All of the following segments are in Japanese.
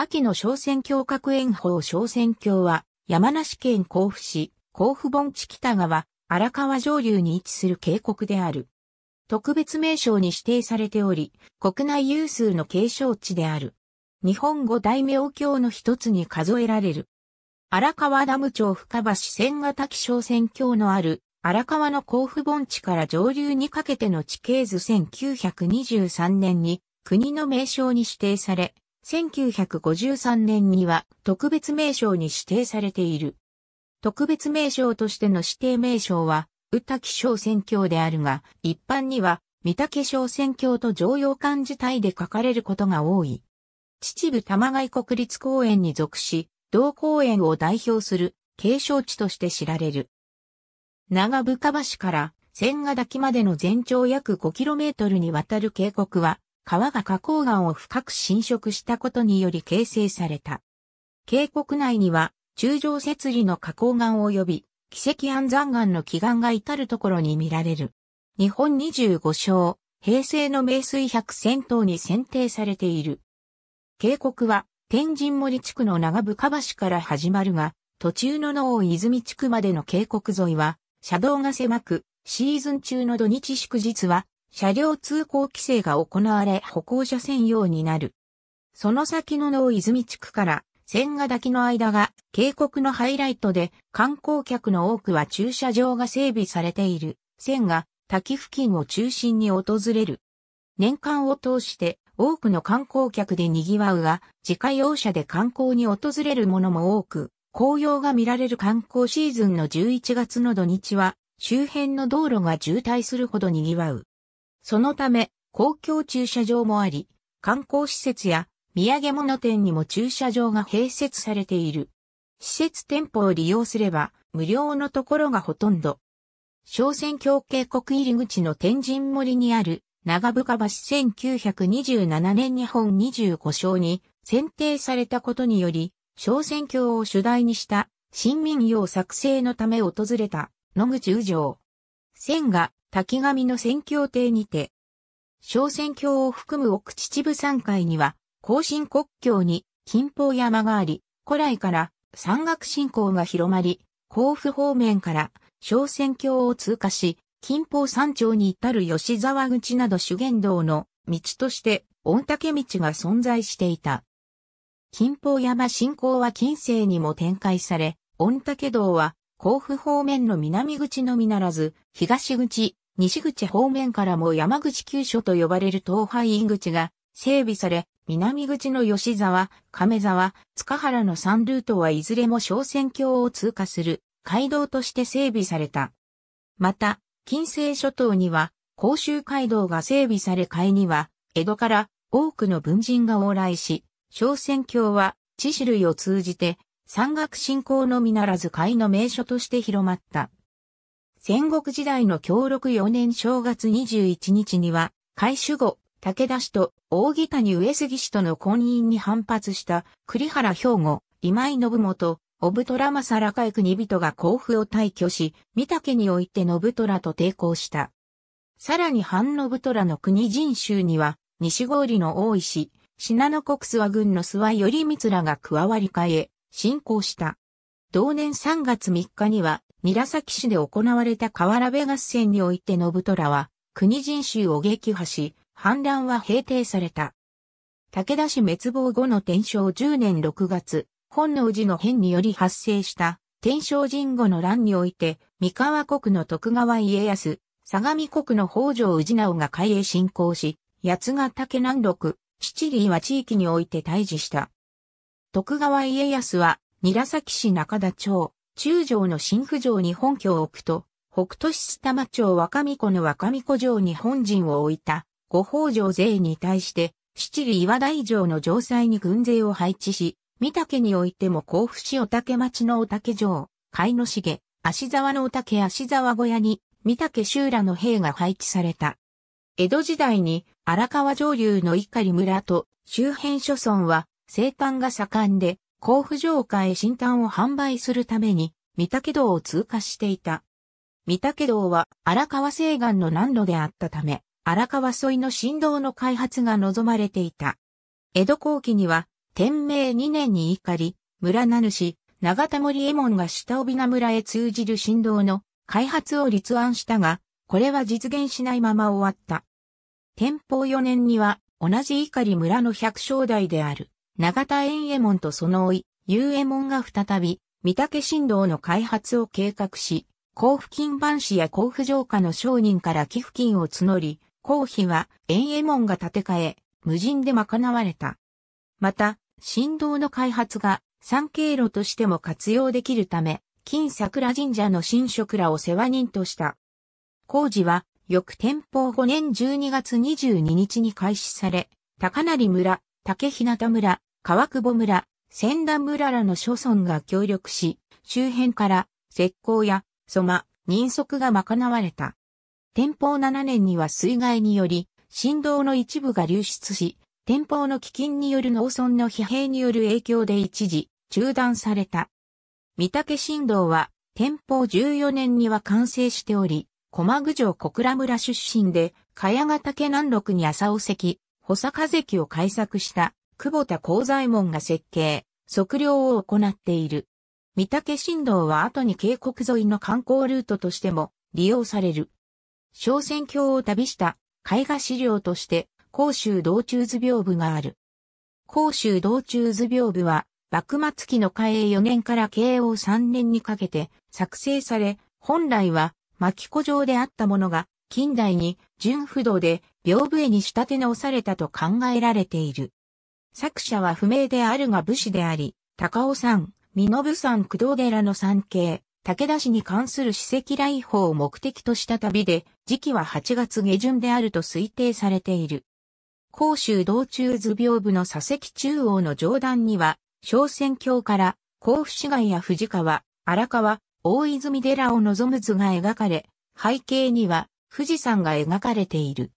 秋の小選挙各園法小選挙は、山梨県甲府市、甲府盆地北側、荒川上流に位置する渓谷である。特別名称に指定されており、国内有数の継承地である。日本語大名教の一つに数えられる。荒川ダム町深橋千ヶ滝小選教のある荒川の甲府盆地から上流にかけての地形図1923年に国の名称に指定され、1953年には特別名称に指定されている。特別名称としての指定名称は、宇木小選挙であるが、一般には、三竹小選挙と常用漢字体で書かれることが多い。秩父玉外国立公園に属し、同公園を代表する継承地として知られる。長深橋から千ヶ滝までの全長約 5km にわたる渓谷は、川が花崗岩を深く浸食したことにより形成された。渓谷内には、中上節理の花崗岩及び、奇跡安山岩の奇岩が至るところに見られる。日本25章、平成の名水百戦闘に選定されている。渓谷は、天神森地区の長深橋から始まるが、途中の能泉地区までの渓谷沿いは、車道が狭く、シーズン中の土日祝日は車両通行規制が行われ歩行者専用になる。その先の能泉地区から千賀滝の間が渓谷のハイライトで観光客の多くは駐車場が整備されている千賀滝付近を中心に訪れる。年間を通して多くの観光客で賑わうが自家用車で観光に訪れるものも多く紅葉が見られる観光シーズンの11月の土日は周辺の道路が渋滞するほど賑わう。そのため、公共駐車場もあり、観光施設や土産物店にも駐車場が併設されている。施設店舗を利用すれば、無料のところがほとんど。小仙峡渓谷入り口の天神森にある長深橋1927年日本25章に選定されたことにより、小仙峡を主題にした新民謡作成のため訪れた野口宇城。線が滝上の宣教亭にて、小宣教を含む奥秩父山海には、後進国境に金峰山があり、古来から山岳信仰が広まり、甲府方面から小宣教を通過し、金峰山頂に至る吉沢口など主言道の道として、御嶽道が存在していた。金峰山信仰は近世にも展開され、御嶽道は甲府方面の南口のみならず、東口、西口方面からも山口急所と呼ばれる東廃院口が整備され、南口の吉沢、亀沢、塚原の3ルートはいずれも小仙橋を通過する街道として整備された。また、近世諸島には甲州街道が整備され海には、江戸から多くの文人が往来し、小仙橋は地種類を通じて山岳信仰のみならず海の名所として広まった。戦国時代の協力4年正月21日には、開守後、武田氏と大木谷上杉氏との婚姻に反発した栗原兵庫、今井信元、信虎かい国人が甲府を退去し、三岳において信虎と抵抗した。さらに反信虎の国人衆には、西郡の大石、信濃国諏訪軍の諏訪頼光らが加わり替え、進行した。同年3月3日には、韮崎市で行われた河原部合戦において信虎は、国人衆を撃破し、反乱は平定された。武田氏滅亡後の天正10年6月、本能寺の変により発生した天正神後の乱において、三河国の徳川家康、相模国の北条氏直が海へ侵攻し、八ヶ岳南六、七里は地域において退治した。徳川家康は、韮崎市中田町、中条の新府城に本拠を置くと、北斗市須玉町若見子の若見子城に本陣を置いた、五宝城勢に対して、七里岩台城の城塞に軍勢を配置し、三竹においても甲府市お竹町のお竹城、貝の重、足沢のお竹足沢小屋に、三竹修羅の兵が配置された。江戸時代に荒川上流の碇村と周辺諸村は生誕が盛んで甲府城下へ新炭を販売するために、三竹道を通過していた。三竹道は荒川西岸の南路であったため、荒川沿いの振動の開発が望まれていた。江戸後期には、天明2年に怒り、村名主、長田森右衛門が下帯名村へ通じる振動の開発を立案したが、これは実現しないまま終わった。天保4年には、同じ怒り村の百姓台である。長田円右衛門とその老い、遊右衛門が再び、御嶽新道の開発を計画し、交付金番士や交付城下の商人から寄付金を募り、公費は円右衛門が建て替え、無人で賄われた。また、新道の開発が三経路としても活用できるため、金桜神社の神職らを世話人とした。工事は、翌天保5年12月22日に開始され、高成村、竹日向村、川久保村、千田村らの諸村が協力し、周辺から石膏や蘇馬、人足が賄われた。天保7年には水害により、振動の一部が流出し、天保の飢饉による農村の疲弊による影響で一時中断された。御嶽振動は天保14年には完成しており、駒具城小倉村出身で、茅ヶ岳南麓に浅尾関、保坂関を開作した久保田幸左衛門が設計、測量を行っている。御岳新道は後に渓谷沿いの観光ルートとしても利用される。小仙峡を旅した絵画資料として、甲州道中図屏風がある。甲州道中図屏風は、幕末期の嘉永4年から慶応3年にかけて作成され、本来は巻古城であったものが、近代に純不動で屏風絵に仕立て直されたと考えられている。作者は不明であるが武士であり、高尾山、身延山工藤寺の山系、武田氏に関する史跡来訪を目的とした旅で、時期は8月下旬であると推定されている。甲州道中図屏部の佐石中央の上段には、小仙峡から甲府市街や藤川、荒川、大泉寺を望む図が描かれ、背景には富士山が描かれている。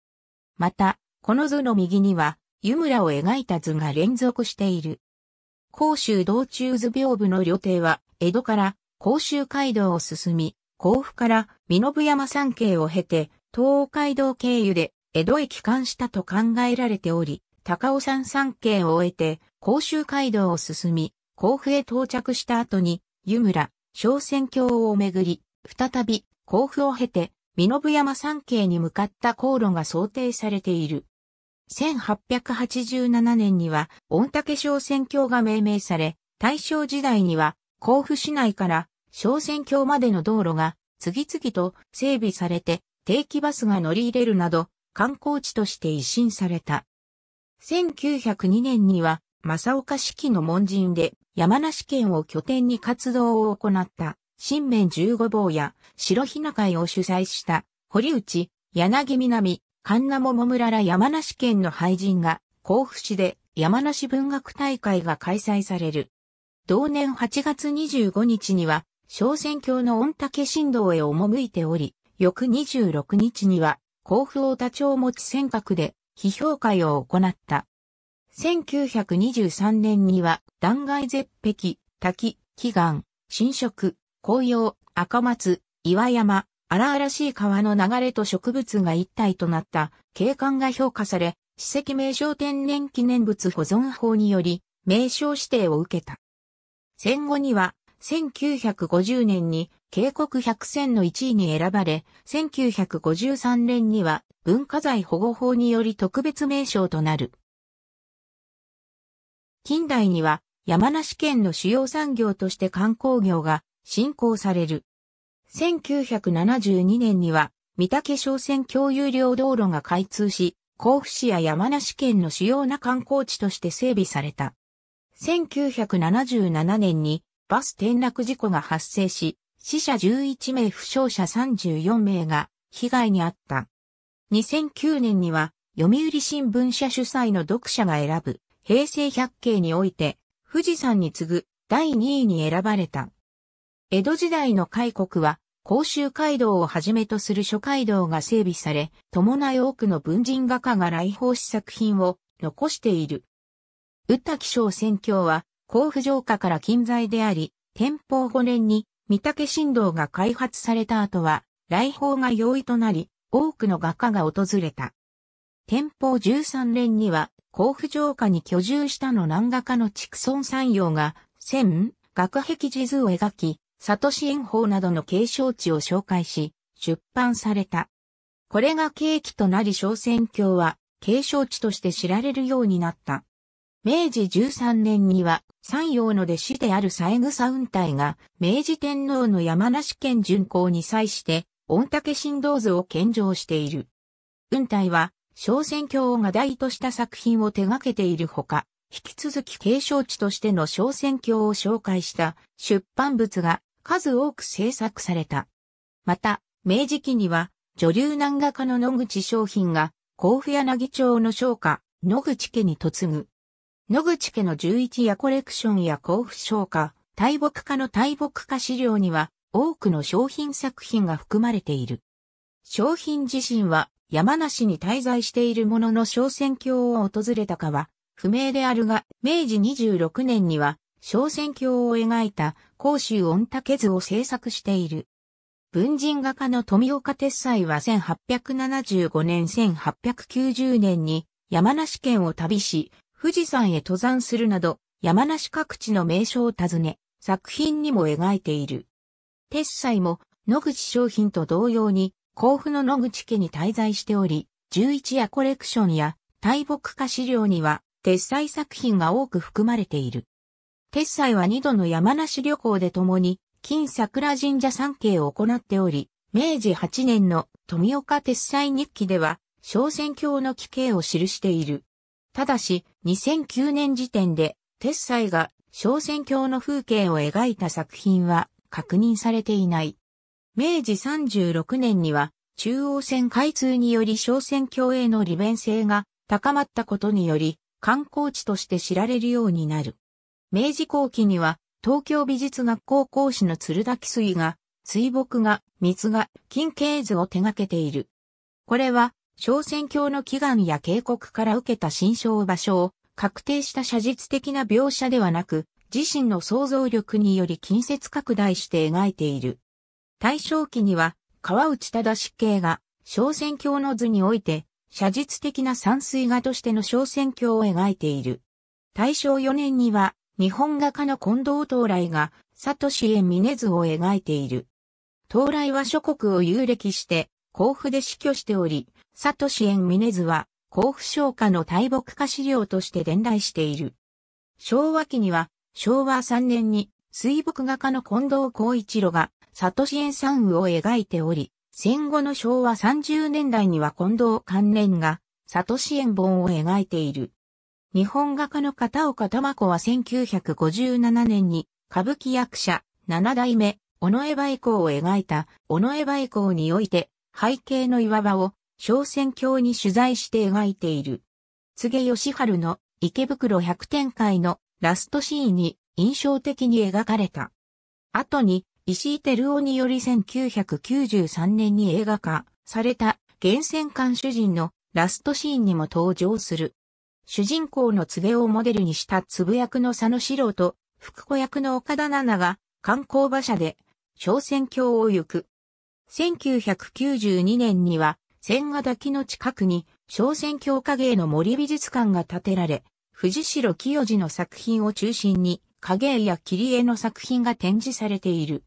また、この図の右には、湯村を描いた図が連続している。甲州道中図屏風の旅程は、江戸から甲州街道を進み、甲府から身延山山系を経て、東海道経由で江戸へ帰還したと考えられており、高尾山山系を終えて、甲州街道を進み、甲府へ到着した後に、湯村、小仙峡をめぐり、再び甲府を経て、身延山山系に向かった航路が想定されている。1887年には、御嶽小選挙が命名され、大正時代には、甲府市内から小選挙までの道路が次々と整備されて、定期バスが乗り入れるなど、観光地として維新された。1902年には、正岡式の門人で山梨県を拠点に活動を行った新面十五坊や白日な会を主催した堀内、柳南、神モ桃村ら山梨県の俳人が、甲府市で山梨文学大会が開催される。同年8月25日には、小仙峡の御嶽振道へ赴いており、翌26日には、甲府大田町持ち尖閣で、批評会を行った。1923年には、断崖絶壁、滝、祈願、新色、紅葉、赤松、岩山、荒々しい川の流れと植物が一体となった景観が評価され、史跡名称天然記念物保存法により、名称指定を受けた。戦後には、1950年に渓谷百選の1位に選ばれ、1953年には文化財保護法により特別名称となる。近代には山梨県の主要産業として観光業が振興される。1972年には、三岳商船共有料道路が開通し、甲府市や山梨県の主要な観光地として整備された。1977年にバス転落事故が発生し、死者11名負傷者34名が被害に遭った。2009年には読売新聞社主催の読者が選ぶ平成百景において富士山に次ぐ第2位に選ばれた。江戸時代の開国は甲州街道をはじめとする諸街道が整備され、伴い多くの文人画家が来訪し作品を残している。宇多木章宣教は、甲府城下から近在であり、天保5年に、御嶽新道が開発された後は、来訪が容易となり、多くの画家が訪れた。天保13年には、甲府城下に居住したの南画家の畜村山陽が、千、学壁地図を描き、サトシ園法などの継承地を紹介し、出版された。これが契機となり小仙峡は継承地として知られるようになった。明治13年には山陽の弟子である三枝雲体が明治天皇の山梨県巡行に際して御嶽神道図を献上している。雲体は小仙峡を画題とした作品を手掛けているほか、引き続き継承地としての小選挙を紹介した出版物が数多く制作された。また、明治期には、女流南画家の野口商品が、甲府柳町の商家、野口家に嫁ぐ。野口家の十一夜コレクションや甲府商家、大木家の大木家資料には、多くの商品作品が含まれている。商品自身は、山梨に滞在しているものの小選挙を訪れたかは、不明であるが、明治26年には、小戦況を描いた甲州御嶽図を制作している。文人画家の富岡鉄斎は1875年1890年に山梨県を旅し、富士山へ登山するなど、山梨各地の名所を訪ね、作品にも描いている。鉄斎も野口商品と同様に、甲府の野口家に滞在しており、11夜コレクションや大木化資料には鉄斎作品が多く含まれている。鉄斎は二度の山梨旅行で共に、金桜神社参詣を行っており、明治8年の富岡鉄斎日記では、小仙教の奇形を記している。ただし、2009年時点で、鉄斎が小仙教の風景を描いた作品は確認されていない。明治36年には、中央線開通により小仙教への利便性が高まったことにより、観光地として知られるようになる。明治後期には、東京美術学校講師の鶴田紀水が、水墨画、水画、金景図を手掛けている。これは、小仙教の祈願や警告から受けた心象場所を、確定した写実的な描写ではなく、自身の想像力により近接拡大して描いている。大正期には、川内忠湿系が、小仙教の図において、写実的な山水画としての小仙教を描いている。大正4年には、日本画家の近藤東来が、サトシミ峰ズを描いている。東来は諸国を遊歴して、甲府で死去しており、サトシミ峰ズは、甲府商家の大木化資料として伝来している。昭和期には、昭和3年に、水墨画家の近藤光一郎が、サトシ園山雨を描いており、戦後の昭和30年代には近藤関連が、サトシ園本を描いている。日本画家の片岡玉子は1957年に歌舞伎役者七代目尾上梅光を描いた尾上梅光において背景の岩場を小仙郷に取材して描いている。柘義春の池袋百展会のラストシーンに印象的に描かれた。後に石井照夫により1993年に映画化された源泉館主人のラストシーンにも登場する。主人公の杖をモデルにしたつぶ役の佐野史郎と、福子役の岡田奈々が、観光馬車で、小仙峡を行く。1992年には、千賀滝の近くに、小仙峡影絵の森美術館が建てられ、藤代清治の作品を中心に、影絵や切り絵の作品が展示されている。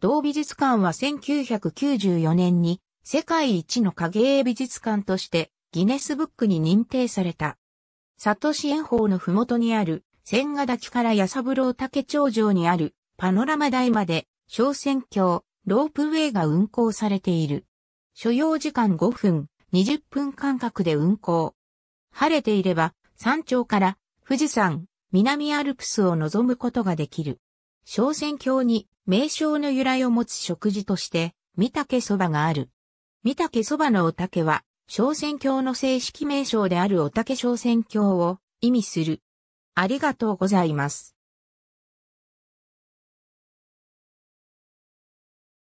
同美術館は1994年に、世界一の影絵美術館として、ギネスブックに認定された。里支援法のふもとにある、千賀滝から八三郎竹頂上にある、パノラマ台まで、小船橋、ロープウェイが運行されている。所要時間5分、20分間隔で運行。晴れていれば、山頂から富士山、南アルプスを望むことができる。小仙橋に名称の由来を持つ食事として、三竹蕎麦がある。三竹蕎麦のお竹は、小仙教の正式名称であるおたけ小仙教を意味する。ありがとうございます。